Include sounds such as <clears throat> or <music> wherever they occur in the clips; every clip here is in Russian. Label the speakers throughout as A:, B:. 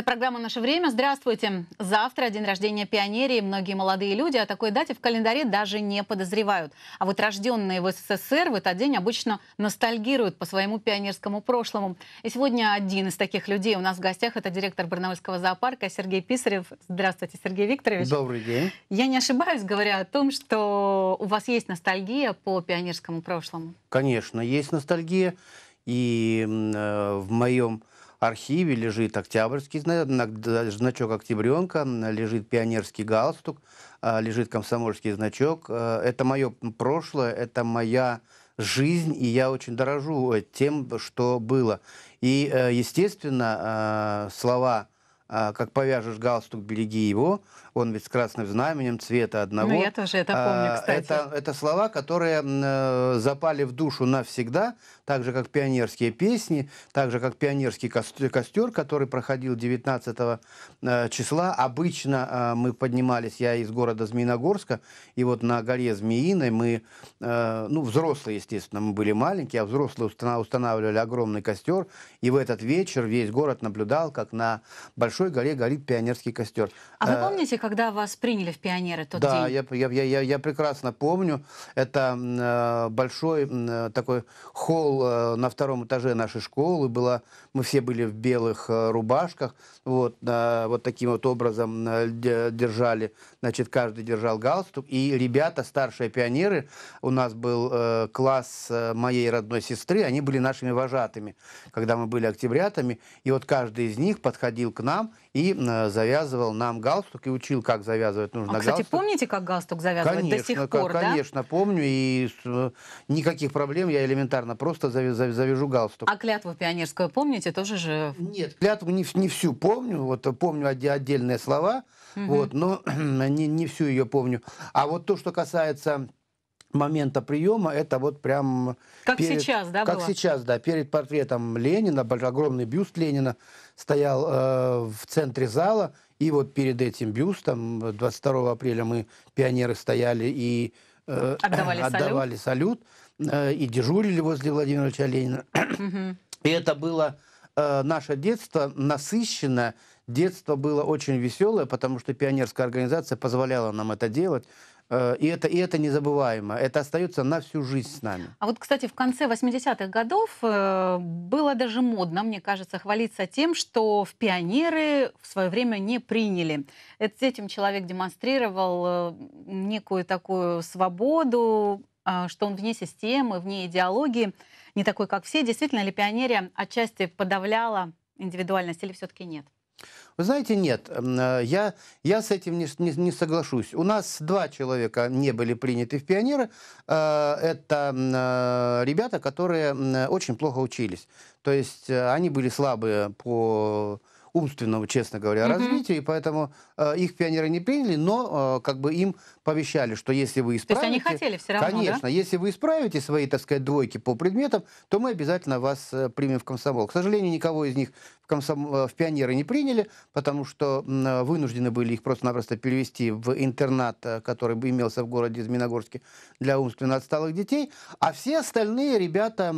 A: Это программа «Наше время». Здравствуйте. Завтра день рождения пионерии. Многие молодые люди о такой дате в календаре даже не подозревают. А вот рожденные в СССР в этот день обычно ностальгируют по своему пионерскому прошлому. И сегодня один из таких людей у нас в гостях. Это директор Барнаульского зоопарка Сергей Писарев. Здравствуйте, Сергей Викторович. Добрый день. Я не ошибаюсь, говоря о том, что у вас есть ностальгия по пионерскому прошлому.
B: Конечно, есть ностальгия. И э, в моем архиве лежит октябрьский значок октябренка, лежит пионерский галстук, а, лежит комсомольский значок. Э, это мое прошлое, это моя жизнь, и я очень дорожу э, тем, что было. И, э, естественно, слова а, как повяжешь галстук, береги его. Он ведь с красным знаменем цвета одного. Ну, я тоже это помню, а, кстати. Это, это слова, которые э, запали в душу навсегда, так же, как пионерские песни, так же, как пионерский костер, который проходил 19 э, числа. Обычно э, мы поднимались, я из города Змеиногорска, и вот на горе Змеиной мы, ну, взрослые, естественно, мы были маленькие, а взрослые устанавливали огромный костер, и в этот вечер весь город наблюдал, как на большом большой горе горит пионерский костер. А вы э,
A: помните, когда вас приняли в пионеры тот да,
B: день? Да, я, я, я, я прекрасно помню. Это э, большой э, такой холл на втором этаже нашей школы. Было, мы все были в белых рубашках. Вот, вот таким вот образом держали, значит, каждый держал галстук. И ребята, старшие пионеры, у нас был класс моей родной сестры, они были нашими вожатыми, когда мы были октябрятами. И вот каждый из них подходил к нам, и э, завязывал нам галстук и учил, как завязывать нужно а, кстати, галстук.
A: кстати, помните, как галстук завязывать конечно, до сих пор, да? Конечно,
B: помню, и э, никаких проблем, я элементарно просто завяжу галстук. А
A: клятву пионерскую помните тоже же? Нет, клятву не, не
B: всю помню, вот э, помню отдельные слова, угу. вот, но <clears throat> не, не всю ее помню. А вот то, что касается момента приема, это вот прям... Э, как перед, сейчас, да, Как было? сейчас, да, перед портретом Ленина, большой огромный бюст Ленина стоял э, в центре зала, и вот перед этим бюстом 22 э, апреля мы, пионеры, стояли и э, отдавали, <clears throat> отдавали салют, салют э, и дежурили возле Владимира Ильича Ленина. И это было э, наше детство насыщено Детство было очень веселое, потому что пионерская организация позволяла нам это делать. Э, и это, и это незабываемо. Это остается на всю жизнь с нами.
A: А вот, кстати, в конце 80-х годов э, было даже модно, мне кажется, хвалиться тем, что в пионеры в свое время не приняли. С этим человек демонстрировал э, некую такую свободу, что он вне системы, вне идеологии, не такой, как все. Действительно ли пионерия отчасти подавляла индивидуальность или все-таки нет?
B: Вы знаете, нет, э, я, я с этим не, не, не соглашусь. У нас два человека не были приняты в пионеры. Э, это э, ребята, которые очень плохо учились. То есть они были слабые по умственному, честно говоря, mm-hmm. развития, и поэтому э, их пионеры не приняли, но э, как бы им пообещали, что если вы исправите... То есть они
A: хотели все равно, Конечно,
B: да? если вы исправите свои, так сказать, двойки по предметам, то мы обязательно вас э, примем в комсомол. К сожалению, никого из них комсом... Э, в пионеры не приняли, потому что э, вынуждены были их просто-напросто перевести в интернат, э, который бы имелся в городе Зминогорске для умственно отсталых детей. А все остальные ребята,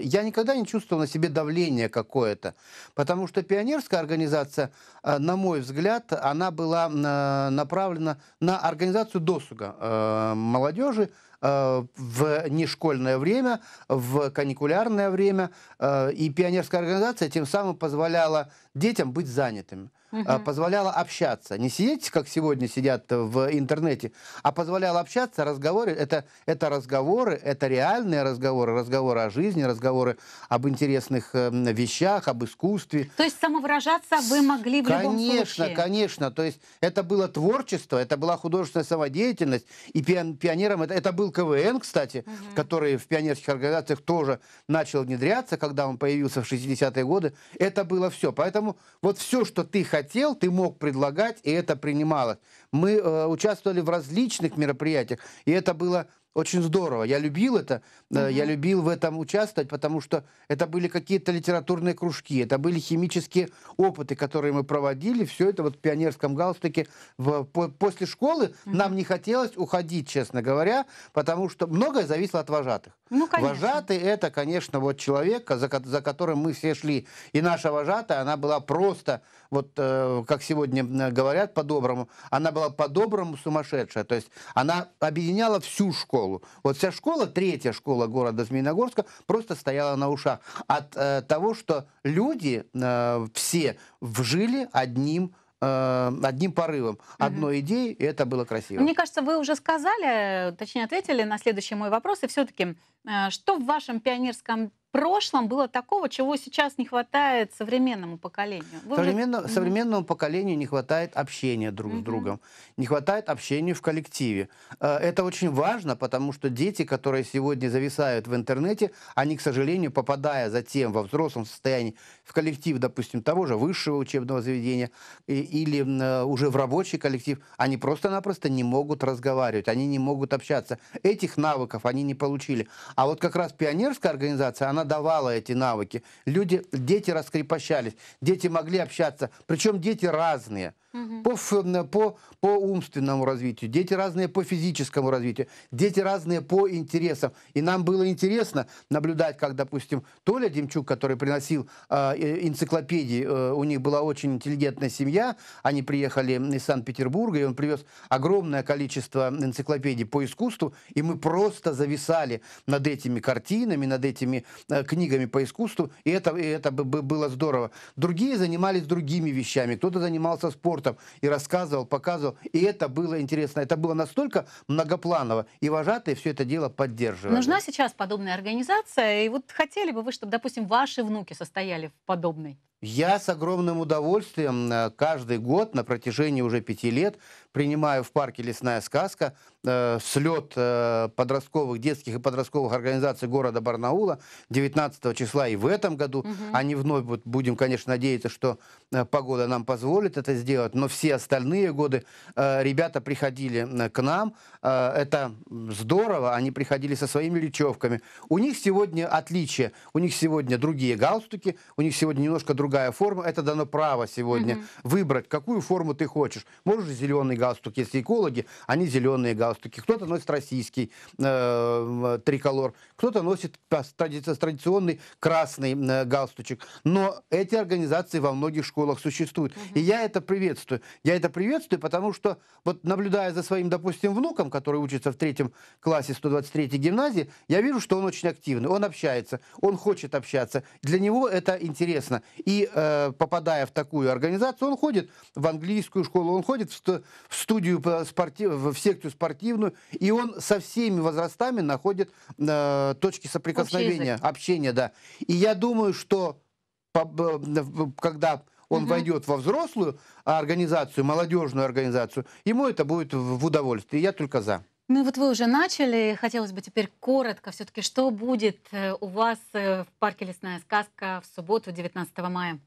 B: я никогда не чувствовал на себе давление какое-то, потому что пионерская организация, на мой взгляд, она была направлена на организацию досуга молодежи, Э, в нешкольное время, в каникулярное время, э, и пионерская организация тем самым позволяла детям быть занятыми угу. позволяла общаться. Не сидеть, как сегодня сидят в интернете, а позволяла общаться, разговоры. Это, это разговоры, это реальные разговоры, разговоры о жизни, разговоры об интересных эм, вещах, об искусстве.
A: То есть самовыражаться вы могли в конечно, любом случае? Конечно,
B: конечно. То есть это было творчество, это была художественная самодеятельность. И пионером это, это был КВН, кстати, угу. который в пионерских организациях тоже начал внедряться, когда он появился в 60-е годы. Это было все. Поэтому вот все, что ты хотел хотел, ты мог предлагать, и это принималось. Мы э, участвовали в различных мероприятиях, и это было очень здорово. Я любил это, угу. я любил в этом участвовать, потому что это были какие-то литературные кружки, это были химические опыты, которые мы проводили. Все это вот в пионерском галстуке. В, по, после школы угу. нам не хотелось уходить, честно говоря, потому что многое зависело от вожатых. Ну, Вожатый это, конечно, вот человек, за, за которым мы все шли. И наша вожатая, она была просто, вот э, как сегодня говорят по-доброму, она была по-доброму сумасшедшая. То есть она объединяла всю школу школу. Вот вся школа, третья школа города Змеиногорска, просто стояла на ушах от э, того, что люди э, все вжили одним э, одним порывом, одной угу. идеей, и это было красиво. Мне
A: кажется, вы уже сказали, э, точнее ответили на следующий мой вопрос, и все-таки, э, что в вашем пионерском прошлом было такого, чего сейчас не хватает современному поколению? Современно, уже... Современному
B: mm-hmm. поколению не хватает общения друг mm-hmm. с другом, не хватает общения в коллективе. Э, это очень важно, потому что дети, которые сегодня зависают в интернете, они, к сожалению, попадая затем во взрослом состоянии в коллектив, допустим, того же высшего учебного заведения или э, уже в рабочий коллектив, они просто-напросто не могут разговаривать, они не могут общаться. Этих навыков они не получили. А вот как раз пионерская организация, она она давала эти навыки. Люди, дети раскрепощались, дети могли общаться. Причем дети разные – угу. по, по, по умственному развитию, дети разные по физическому развитию, дети разные по интересам. И нам было интересно наблюдать, как, допустим, Толя Демчук, который приносил а, э, энциклопедии, э, у них была очень интеллигентная семья, они приехали из Санкт-Петербурга, и он привез огромное количество энциклопедий по искусству, и мы просто зависали над этими картинами, над этими э, книгами по искусству, и это, и это было здорово. Другие занимались другими вещами, кто-то занимался спортом, спортом и рассказывал, показывал. И это было интересно. Это было настолько многопланово. И вожатые все это дело поддерживали.
A: Нужна сейчас подобная организация? И вот хотели бы вы, чтобы, допустим, ваши внуки состояли в подобной?
B: Я с огромным удовольствием э, каждый год на протяжении уже пяти лет принимаю в парке «Лесная сказка» э, слет э, подростковых, детских и подростковых организаций города Барнаула 19 числа и в этом году. Угу. Они вновь вот, будем, конечно, надеяться, что э, погода нам позволит это сделать, но все остальные годы э, ребята приходили к нам. Э, это здорово, они приходили со своими лечевками. У них сегодня отличие, у них сегодня другие галстуки, у них сегодня немножко другая форма. Это дано право сегодня угу. выбрать, какую форму ты хочешь. Можешь зеленый галстуки. Если экологи, они зеленые галстуки. Кто-то носит российский э, триколор, кто-то носит традиционный красный э, галстучек. Но эти организации во многих школах существуют. Угу. И я это приветствую. Я это приветствую, потому что вот наблюдая за своим, допустим, внуком, который учится в третьем классе 123 й гимназии, я вижу, что он очень активный, он общается, он хочет общаться. Для него это интересно. И э, попадая в такую организацию, он ходит в английскую школу, он ходит в, в студию э, спортив, в секцию спортивную, и он со всеми возрастами находит э, точки соприкосновения, общения, да. И я думаю, что э, когда он угу. войдет во взрослую организацию, молодежную организацию, ему это будет в удовольствие. Я только за.
A: Ну вот вы уже начали. Хотелось бы теперь коротко все-таки, что будет э, у вас в парке «Лесная сказка» в субботу, 19 мая?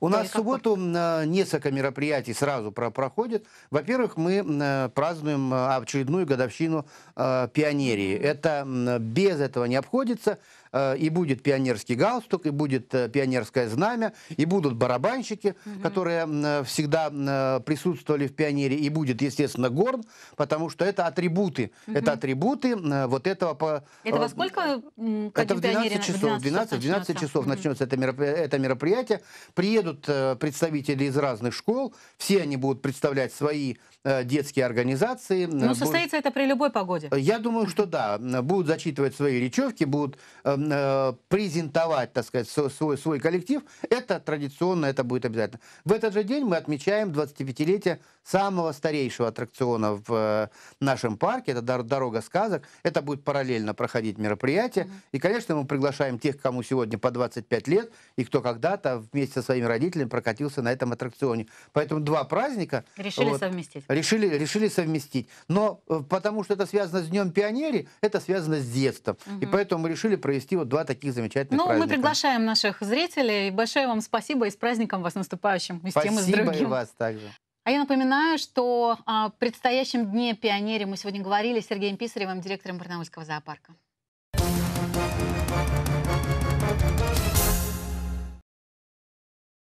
B: У да, нас в субботу какой? несколько мероприятий сразу про проходит. Во-первых, мы а, празднуем а, очередную годовщину а, пионерии. Это без этого не обходится. Э, и будет пионерский галстук, и будет э, пионерское знамя, и будут барабанщики, угу. которые э, всегда присутствовали в пионере, и будет, естественно, горн, потому что это атрибуты. Угу. Это атрибуты вот этого... По, это во
A: сколько? Это в 12 часов. 12, 12,
B: 12 часов угу. начнется это мероприятие, это мероприятие. Приедут представители из разных школ, все они будут представлять свои детские организации. Ну, состоится
A: будут... это при любой погоде.
B: Я думаю, что да. Будут зачитывать свои речевки, будут Э, презентовать, так сказать, свой, свой коллектив, это традиционно, это будет обязательно. В этот же день мы отмечаем 25-летие самого старейшего аттракциона в э, нашем парке, это «Дорога сказок». Это будет параллельно проходить мероприятие. И, конечно, мы приглашаем тех, кому сегодня по 25 лет, и кто когда-то вместе со своими родителями прокатился на этом аттракционе. Поэтому два праздника... Решили вот, совместить. Решили, решили совместить. Но э, потому что это связано с Днем пионерии, это связано с детством. Угу. И поэтому мы решили провести провести вот два таких замечательных ну, праздника. Ну, мы приглашаем
A: наших зрителей. Большое вам спасибо и с праздником вас наступающим. И с спасибо тем, и, с другим. и вас также. А я напоминаю, что о а, предстоящем Дне пионере мы сегодня говорили с Сергеем Писаревым, директором Барнаульского зоопарка.